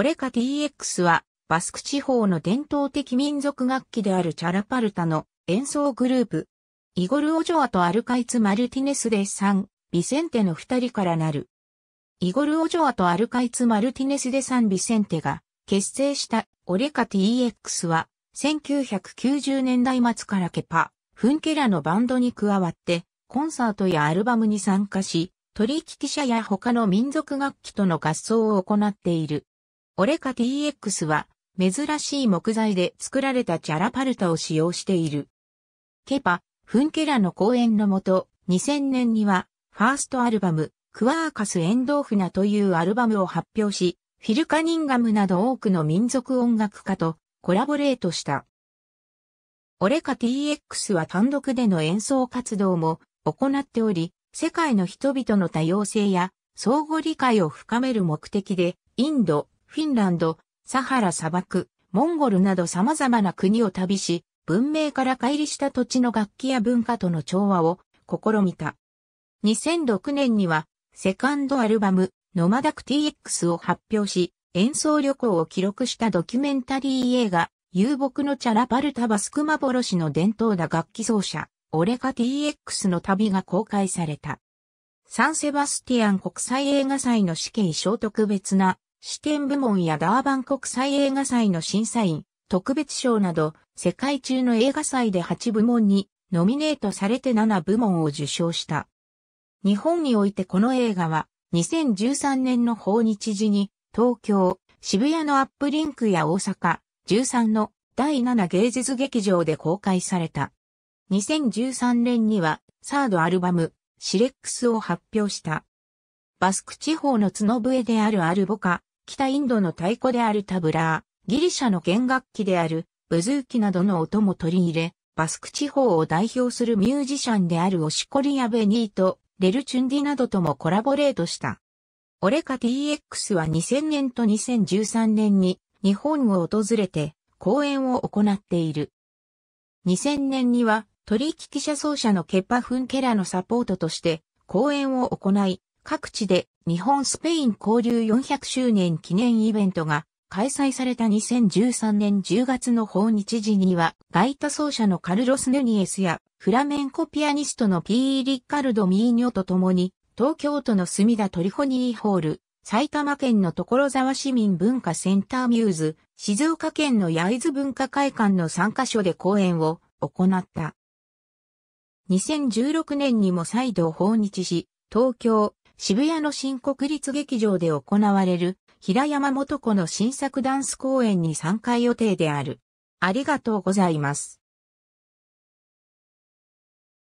オレカ TX は、バスク地方の伝統的民族楽器であるチャラパルタの演奏グループ。イゴル・オジョアとアルカイツ・マルティネス・デ・サン、ビセンテの二人からなる。イゴル・オジョアとアルカイツ・マルティネス・デ・サン・ビセンテが結成したオレカ TX は、1990年代末からケパ、フンケラのバンドに加わって、コンサートやアルバムに参加し、取引者や他の民族楽器との合奏を行っている。オレカ TX は珍しい木材で作られたチャラパルタを使用している。ケパ、フンケラの講演のもと、2000年にはファーストアルバム、クワーカス・エンドーフナというアルバムを発表し、フィルカニンガムなど多くの民族音楽家とコラボレートした。オレカ TX は単独での演奏活動も行っており、世界の人々の多様性や相互理解を深める目的で、インド、フィンランド、サハラ砂漠、モンゴルなど様々な国を旅し、文明から乖離した土地の楽器や文化との調和を試みた。2006年には、セカンドアルバム、ノマダク TX を発表し、演奏旅行を記録したドキュメンタリー映画、遊牧のチャラパルタバスク幻の伝統だ楽器奏者、オレカ TX の旅が公開された。サンセバスティアン国際映画祭の死刑賞特別な視点部門やダーバン国際映画祭の審査員、特別賞など、世界中の映画祭で8部門にノミネートされて7部門を受賞した。日本においてこの映画は、2013年の訪日時に、東京、渋谷のアップリンクや大阪、13の第7芸術劇場で公開された。2013年には、サードアルバム、シレックスを発表した。バスク地方の角笛であるアルボカ、北インドの太鼓であるタブラー、ギリシャの弦楽器であるブズーキなどの音も取り入れ、バスク地方を代表するミュージシャンであるオシコリア・ベニート、レルチュンディなどともコラボレートした。オレカ TX は2000年と2013年に日本を訪れて講演を行っている。2000年には取引者奏者のケッパ・フンケラのサポートとして講演を行い、各地で日本スペイン交流400周年記念イベントが開催された2013年10月の訪日時には、ガイタ奏者のカルロス・ヌニエスや、フラメンコピアニストのピー・リッカルド・ミーニョと共に、東京都の墨田トリフォニーホール、埼玉県の所沢市民文化センターミューズ、静岡県の焼津文化会館の3カ所で講演を行った。2016年にも再度訪日し、東京、渋谷の新国立劇場で行われる平山元子の新作ダンス公演に参加予定である。ありがとうございます。